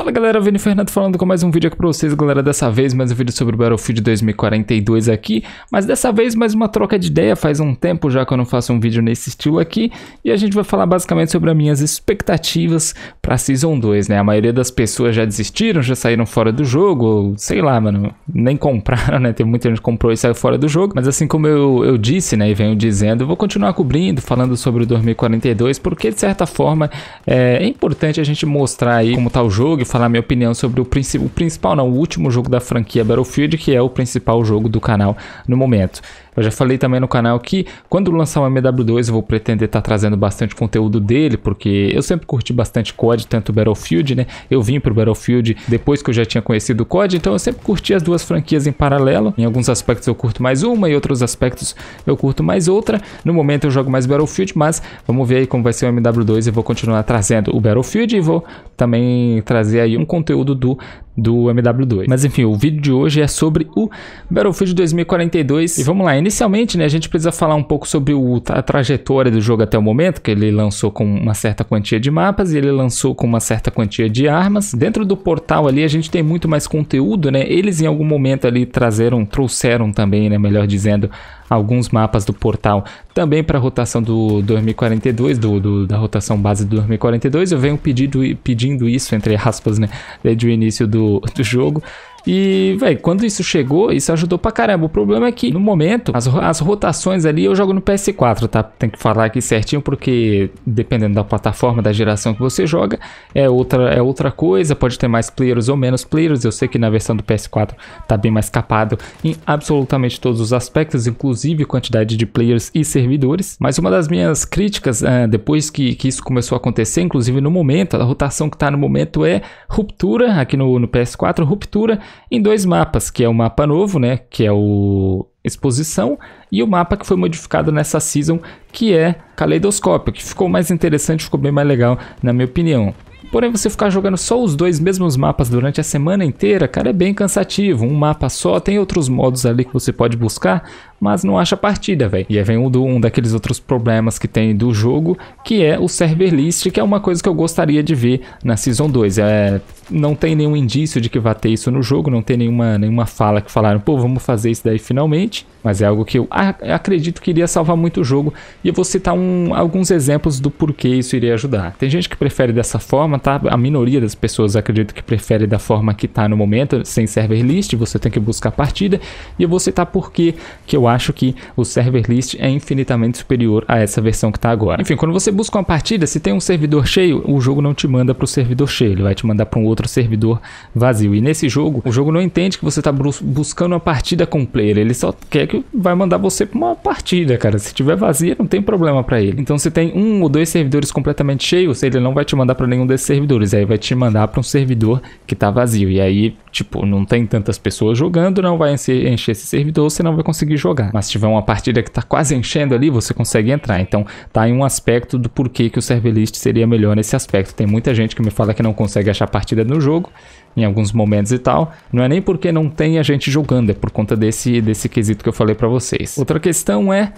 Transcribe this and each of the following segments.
Fala galera, Vini Fernando falando com mais um vídeo aqui pra vocês galera, dessa vez mais um vídeo sobre Battlefield 2042 aqui, mas dessa vez mais uma troca de ideia, faz um tempo já que eu não faço um vídeo nesse estilo aqui, e a gente vai falar basicamente sobre as minhas expectativas pra Season 2, né, a maioria das pessoas já desistiram, já saíram fora do jogo, sei lá mano, nem compraram né, tem muita gente que comprou e saiu fora do jogo, mas assim como eu, eu disse né, e venho dizendo, eu vou continuar cobrindo, falando sobre o 2042, porque de certa forma é, é importante a gente mostrar aí como tá o jogo, falar minha opinião sobre o, princi o principal, não, o último jogo da franquia Battlefield, que é o principal jogo do canal no momento. Eu já falei também no canal que quando lançar o MW2 eu vou pretender estar tá trazendo bastante conteúdo dele, porque eu sempre curti bastante COD, tanto Battlefield, né? Eu vim pro Battlefield depois que eu já tinha conhecido o COD, então eu sempre curti as duas franquias em paralelo. Em alguns aspectos eu curto mais uma, em outros aspectos eu curto mais outra. No momento eu jogo mais Battlefield, mas vamos ver aí como vai ser o MW2 e vou continuar trazendo o Battlefield e vou também trazer aí um conteúdo do do MW2. Mas enfim, o vídeo de hoje é sobre o Battlefield 2042. E vamos lá, inicialmente né, a gente precisa falar um pouco sobre o, a trajetória do jogo até o momento, que ele lançou com uma certa quantia de mapas e ele lançou com uma certa quantia de armas. Dentro do portal ali a gente tem muito mais conteúdo, né? Eles em algum momento ali trazeram, trouxeram também, né, melhor dizendo, alguns mapas do portal também para a rotação do 2042, do, do, da rotação base do 2042. Eu venho pedido, pedindo isso, entre aspas, né, desde o início do, do jogo. E, velho, quando isso chegou, isso ajudou pra caramba. O problema é que, no momento, as, as rotações ali eu jogo no PS4, tá? Tem que falar aqui certinho, porque dependendo da plataforma, da geração que você joga, é outra, é outra coisa. Pode ter mais players ou menos players. Eu sei que na versão do PS4 tá bem mais capado em absolutamente todos os aspectos, inclusive quantidade de players e servidores. Mas uma das minhas críticas, uh, depois que, que isso começou a acontecer, inclusive no momento, a rotação que tá no momento é ruptura, aqui no, no PS4, ruptura em dois mapas, que é o mapa novo, né, que é o Exposição, e o mapa que foi modificado nessa season, que é Caleidoscópio, que ficou mais interessante, ficou bem mais legal, na minha opinião. Porém, você ficar jogando só os dois mesmos mapas durante a semana inteira, cara, é bem cansativo. Um mapa só, tem outros modos ali que você pode buscar, mas não acha partida, velho. E aí vem um, do, um daqueles outros problemas que tem do jogo, que é o server list, que é uma coisa que eu gostaria de ver na Season 2. É não tem nenhum indício de que vá ter isso no jogo, não tem nenhuma, nenhuma fala que falaram, pô, vamos fazer isso daí finalmente, mas é algo que eu acredito que iria salvar muito o jogo e eu vou citar um, alguns exemplos do porquê isso iria ajudar. Tem gente que prefere dessa forma, tá? A minoria das pessoas acredito que prefere da forma que tá no momento, sem server list, você tem que buscar partida e eu vou citar porquê que eu acho que o server list é infinitamente superior a essa versão que tá agora. Enfim, quando você busca uma partida, se tem um servidor cheio, o jogo não te manda para o servidor cheio, ele vai te mandar para um outro outro servidor vazio. E nesse jogo, o jogo não entende que você está buscando uma partida com o player, ele só quer que vai mandar você para uma partida, cara. Se tiver vazia, não tem problema para ele. Então se tem um ou dois servidores completamente cheios, ele não vai te mandar para nenhum desses servidores, aí vai te mandar para um servidor que está vazio. E aí tipo, não tem tantas pessoas jogando, não vai encher esse servidor, você não vai conseguir jogar. Mas se tiver uma partida que está quase enchendo ali, você consegue entrar. Então, tá em um aspecto do porquê que o serverlist seria melhor nesse aspecto. Tem muita gente que me fala que não consegue achar partida no jogo, em alguns momentos e tal. Não é nem porque não tem a gente jogando, é por conta desse, desse quesito que eu falei para vocês. Outra questão é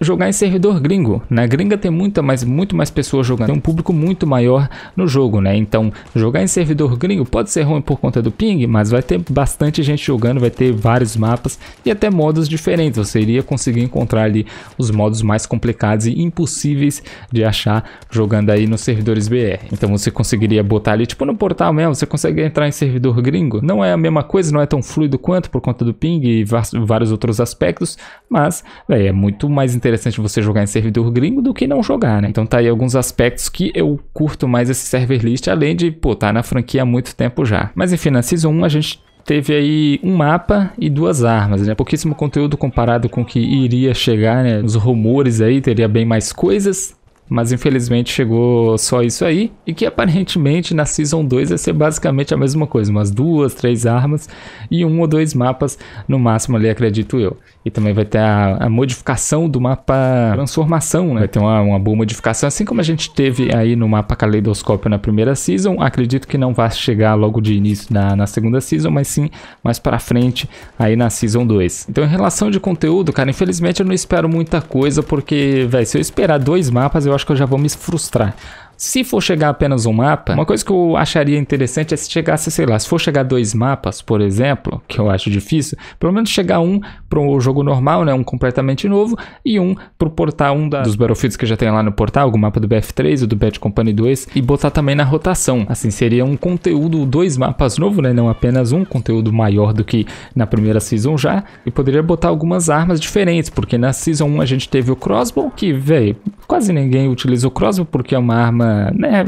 jogar em servidor gringo. Na né? gringa tem muita, mas muito mais pessoas jogando. Tem um público muito maior no jogo, né? Então, jogar em servidor gringo pode ser ruim por conta do ping, mas vai ter bastante gente jogando, vai ter vários mapas e até modos diferentes. Você iria conseguir encontrar ali os modos mais complicados e impossíveis de achar jogando aí nos servidores BR. Então, você conseguiria botar ali, tipo no portal mesmo, você consegue entrar em servidor gringo. Não é a mesma coisa, não é tão fluido quanto por conta do ping e vários outros aspectos, mas, véio, é muito mais interessante interessante você jogar em servidor gringo do que não jogar, né? Então tá aí alguns aspectos que eu curto mais esse server list, além de, pô, tá na franquia há muito tempo já. Mas enfim, na Season 1 a gente teve aí um mapa e duas armas, né? Pouquíssimo conteúdo comparado com o que iria chegar, né? Os rumores aí, teria bem mais coisas. Mas infelizmente chegou só isso aí. E que aparentemente na Season 2 vai ser basicamente a mesma coisa. Umas duas, três armas e um ou dois mapas no máximo ali, acredito eu. E também vai ter a, a modificação do mapa transformação, né? Vai ter uma, uma boa modificação. Assim como a gente teve aí no mapa Caleidoscópio na primeira Season. Acredito que não vai chegar logo de início na, na segunda Season, mas sim mais pra frente aí na Season 2. Então em relação de conteúdo, cara, infelizmente eu não espero muita coisa. Porque, velho, se eu esperar dois mapas, eu acho que eu já vou me frustrar. Se for chegar apenas um mapa, uma coisa que eu acharia interessante é se chegasse, sei lá, se for chegar dois mapas, por exemplo, que eu acho difícil, pelo menos chegar um para o jogo normal, né, um completamente novo, e um para o portal, um da, dos Battlefields que já tem lá no portal, algum mapa do BF3 ou do Bad Company 2, e botar também na rotação. Assim, seria um conteúdo, dois mapas novo, né, não apenas um, conteúdo maior do que na primeira Season já, e poderia botar algumas armas diferentes, porque na Season 1 a gente teve o Crossbow, que, velho, Quase ninguém utiliza o crossbow porque é uma arma, né,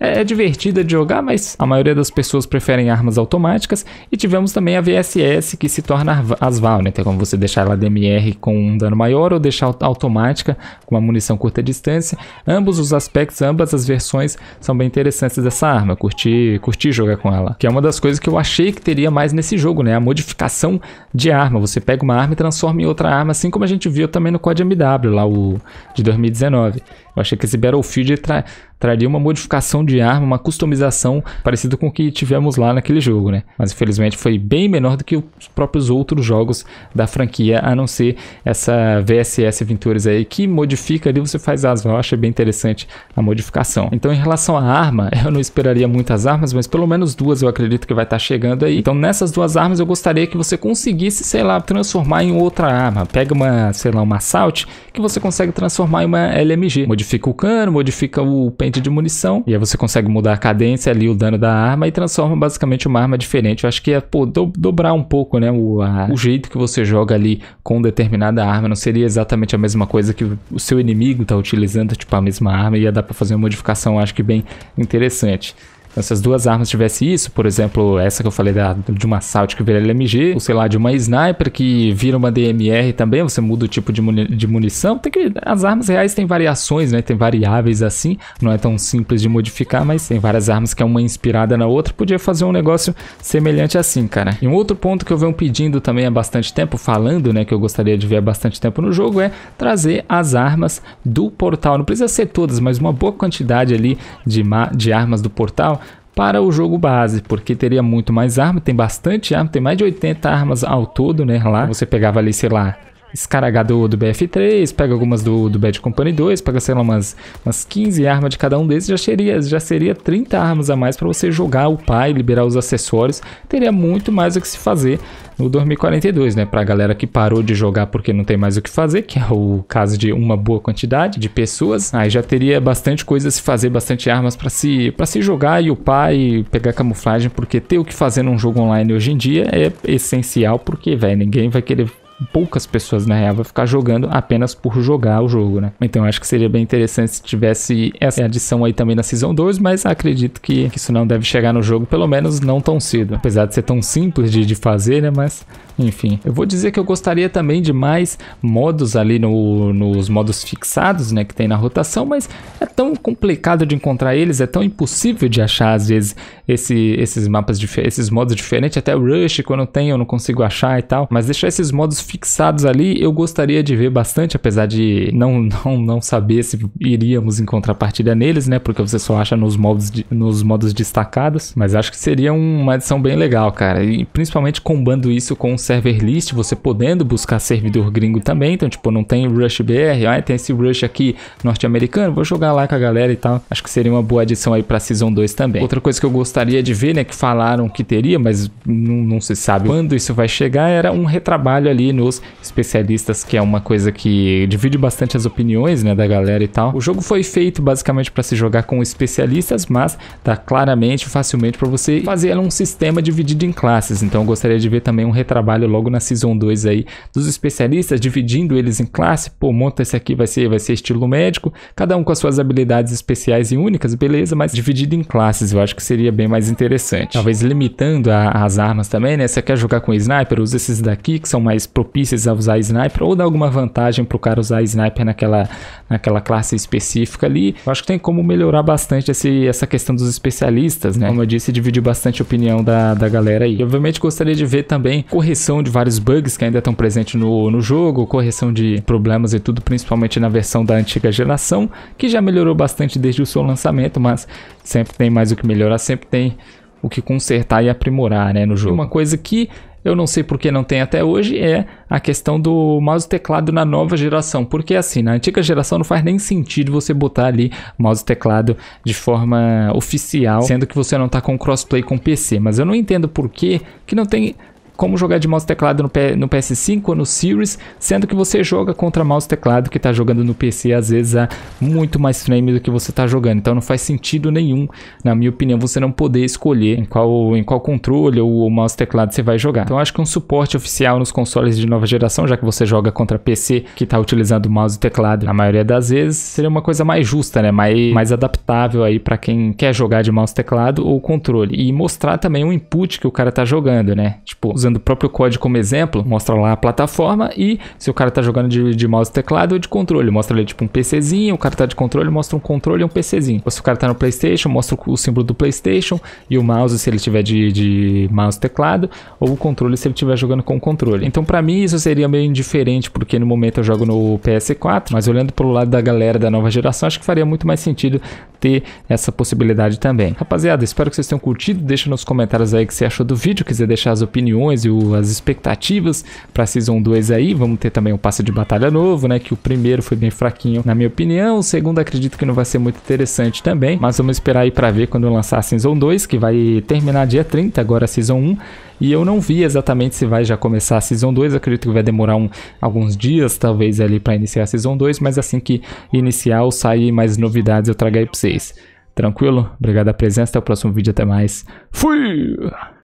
é, é divertida de jogar, mas a maioria das pessoas preferem armas automáticas. E tivemos também a VSS, que se torna as Val, né? Tem é como você deixar ela DMR com um dano maior ou deixar automática com uma munição curta distância. Ambos os aspectos, ambas as versões são bem interessantes dessa arma. Curti, curti jogar com ela. Que é uma das coisas que eu achei que teria mais nesse jogo, né? A modificação de arma. Você pega uma arma e transforma em outra arma, assim como a gente viu também no COD MW, lá o de 2019. 2019. Eu achei que esse Battlefield tra traria uma modificação de arma, uma customização parecida com o que tivemos lá naquele jogo, né? Mas infelizmente foi bem menor do que os próprios outros jogos da franquia, a não ser essa VSS Ventures aí que modifica ali, você faz as, Eu achei bem interessante a modificação. Então, em relação à arma, eu não esperaria muitas armas, mas pelo menos duas eu acredito que vai estar tá chegando aí. Então, nessas duas armas, eu gostaria que você conseguisse, sei lá, transformar em outra arma. Pega uma, sei lá, uma assault que você consegue transformar em uma LMG. Modifica o cano, modifica o pen de munição. E aí você consegue mudar a cadência ali, o dano da arma e transforma basicamente uma arma diferente. Eu acho que é, pô, do, dobrar um pouco, né? O, a, o jeito que você joga ali com determinada arma. Não seria exatamente a mesma coisa que o seu inimigo tá utilizando, tipo, a mesma arma. Ia dar pra fazer uma modificação, acho que bem interessante essas duas armas tivesse isso, por exemplo, essa que eu falei da, de uma assalto que vira LMG, ou sei lá, de uma sniper que vira uma DMR também, você muda o tipo de, muni de munição. Tem que, as armas reais têm variações, né? Tem variáveis assim, não é tão simples de modificar, mas tem várias armas que é uma inspirada na outra. Podia fazer um negócio semelhante assim, cara. E um outro ponto que eu venho pedindo também há bastante tempo, falando, né, que eu gostaria de ver há bastante tempo no jogo, é trazer as armas do portal. Não precisa ser todas, mas uma boa quantidade ali de, de armas do portal para o jogo base, porque teria muito mais arma, tem bastante arma, tem mais de 80 armas ao todo, né, lá. Você pegava ali, sei lá, escaragar do, do BF3, pega algumas do, do Bad Company 2, pega, sei lá, umas, umas 15 armas de cada um desses, já seria, já seria 30 armas a mais para você jogar, upar e liberar os acessórios. Teria muito mais o que se fazer no 2042, né? Pra galera que parou de jogar porque não tem mais o que fazer, que é o caso de uma boa quantidade de pessoas, aí já teria bastante coisa a se fazer, bastante armas para se, pra se jogar e upar e pegar camuflagem, porque ter o que fazer num jogo online hoje em dia é essencial, porque, velho, ninguém vai querer poucas pessoas, na real, vai ficar jogando apenas por jogar o jogo, né? Então acho que seria bem interessante se tivesse essa adição aí também na Season 2, mas acredito que, que isso não deve chegar no jogo, pelo menos não tão cedo. Apesar de ser tão simples de, de fazer, né? Mas enfim, eu vou dizer que eu gostaria também de mais modos ali no, nos modos fixados, né, que tem na rotação, mas é tão complicado de encontrar eles, é tão impossível de achar às vezes esse, esses mapas, esses modos diferentes, até o Rush, quando tem eu não consigo achar e tal, mas deixar esses modos fixados ali, eu gostaria de ver bastante, apesar de não, não, não saber se iríamos encontrar partida neles, né, porque você só acha nos modos, nos modos destacados, mas acho que seria uma adição bem legal, cara, e principalmente combando isso com server list, você podendo buscar servidor gringo também. Então, tipo, não tem Rush BR, ah, tem esse Rush aqui norte-americano, vou jogar lá com a galera e tal. Acho que seria uma boa adição aí pra Season 2 também. Outra coisa que eu gostaria de ver, né, que falaram que teria, mas não, não se sabe quando isso vai chegar, era um retrabalho ali nos especialistas, que é uma coisa que divide bastante as opiniões, né, da galera e tal. O jogo foi feito basicamente para se jogar com especialistas, mas tá claramente, facilmente para você fazer um sistema dividido em classes. Então, eu gostaria de ver também um retrabalho trabalho logo na Season 2 aí dos especialistas, dividindo eles em classe. Pô, monta esse aqui, vai ser, vai ser estilo médico, cada um com as suas habilidades especiais e únicas, beleza, mas dividido em classes, eu acho que seria bem mais interessante. Talvez limitando a, as armas também, né? Você quer jogar com sniper, usa esses daqui que são mais propícios a usar sniper, ou dá alguma vantagem pro cara usar sniper naquela, naquela classe específica ali. Eu acho que tem como melhorar bastante esse, essa questão dos especialistas, né? Como eu disse, dividir bastante a opinião da, da galera aí. E, obviamente gostaria de ver também correção correção de vários bugs que ainda estão presentes no, no jogo, correção de problemas e tudo, principalmente na versão da antiga geração, que já melhorou bastante desde o seu lançamento, mas sempre tem mais o que melhorar, sempre tem o que consertar e aprimorar né, no jogo. Uma coisa que eu não sei porque não tem até hoje, é a questão do mouse teclado na nova geração. Porque assim, na antiga geração não faz nem sentido você botar ali mouse teclado de forma oficial, sendo que você não está com crossplay com PC. Mas eu não entendo por que que não tem como jogar de mouse e teclado no, P, no PS5 ou no Series, sendo que você joga contra mouse e teclado que está jogando no PC às vezes há muito mais frame do que você está jogando. Então não faz sentido nenhum, na minha opinião, você não poder escolher em qual, em qual controle ou mouse e teclado você vai jogar. Então acho que um suporte oficial nos consoles de nova geração, já que você joga contra PC que está utilizando mouse e teclado na maioria das vezes, seria uma coisa mais justa, né? Mais, mais adaptável aí para quem quer jogar de mouse e teclado ou controle. E mostrar também o input que o cara está jogando, né? Tipo, os usando o próprio código como exemplo, mostra lá a plataforma e se o cara tá jogando de, de mouse teclado ou é de controle, mostra ali tipo um PCzinho, o cara tá de controle, mostra um controle e um PCzinho. Ou se o cara tá no PlayStation, mostra o símbolo do PlayStation e o mouse se ele tiver de, de mouse teclado ou o controle se ele tiver jogando com o controle. Então para mim isso seria meio indiferente porque no momento eu jogo no PS4, mas olhando pelo lado da galera da nova geração, acho que faria muito mais sentido ter essa possibilidade também. Rapaziada, espero que vocês tenham curtido. Deixa nos comentários aí o que você achou do vídeo, quiser deixar as opiniões e o, as expectativas para Season 2 aí. Vamos ter também um passe de batalha novo, né? Que o primeiro foi bem fraquinho, na minha opinião. O segundo acredito que não vai ser muito interessante também, mas vamos esperar aí para ver quando lançar a Season 2, que vai terminar dia 30, agora a Season 1. E eu não vi exatamente se vai já começar a Season 2, acredito que vai demorar um, alguns dias, talvez, ali para iniciar a Season 2, mas assim que iniciar ou sair mais novidades eu trago aí pra vocês vocês. Tranquilo? Obrigado a presença, até o próximo vídeo, até mais. Fui!